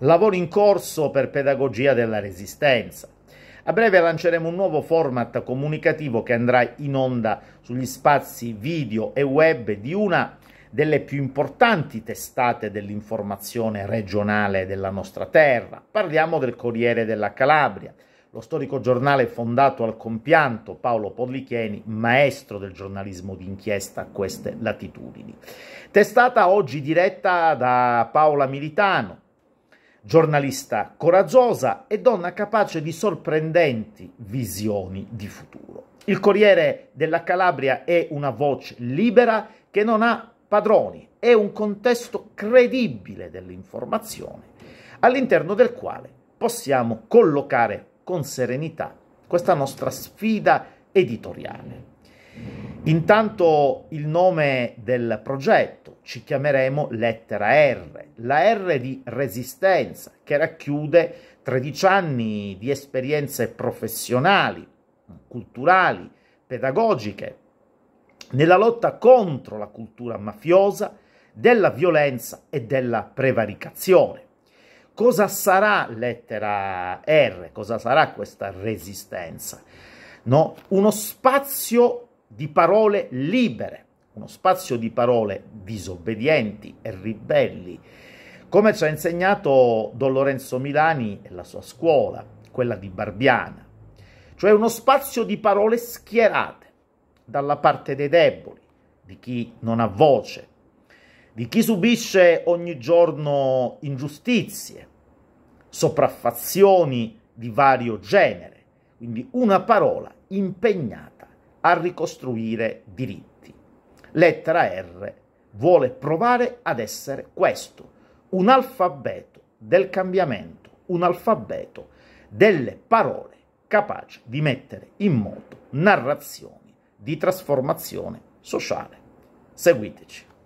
lavori in corso per pedagogia della resistenza. A breve lanceremo un nuovo format comunicativo che andrà in onda sugli spazi video e web di una delle più importanti testate dell'informazione regionale della nostra terra. Parliamo del Corriere della Calabria, lo storico giornale fondato al compianto Paolo Pollichieni, maestro del giornalismo d'inchiesta a queste latitudini. Testata oggi diretta da Paola Militano, giornalista coraggiosa e donna capace di sorprendenti visioni di futuro. Il Corriere della Calabria è una voce libera che non ha padroni, è un contesto credibile dell'informazione, all'interno del quale possiamo collocare con serenità questa nostra sfida editoriale. Intanto il nome del progetto ci chiameremo lettera R, la R di resistenza, che racchiude 13 anni di esperienze professionali, culturali, pedagogiche, nella lotta contro la cultura mafiosa, della violenza e della prevaricazione. Cosa sarà lettera R? Cosa sarà questa resistenza? No? Uno spazio di parole libere, uno spazio di parole disobbedienti e ribelli, come ci ha insegnato Don Lorenzo Milani e la sua scuola, quella di Barbiana, cioè uno spazio di parole schierate dalla parte dei deboli, di chi non ha voce, di chi subisce ogni giorno ingiustizie, sopraffazioni di vario genere, quindi una parola impegnata a ricostruire diritti. Lettera R vuole provare ad essere questo, un alfabeto del cambiamento, un alfabeto delle parole capace di mettere in moto narrazioni di trasformazione sociale. Seguiteci.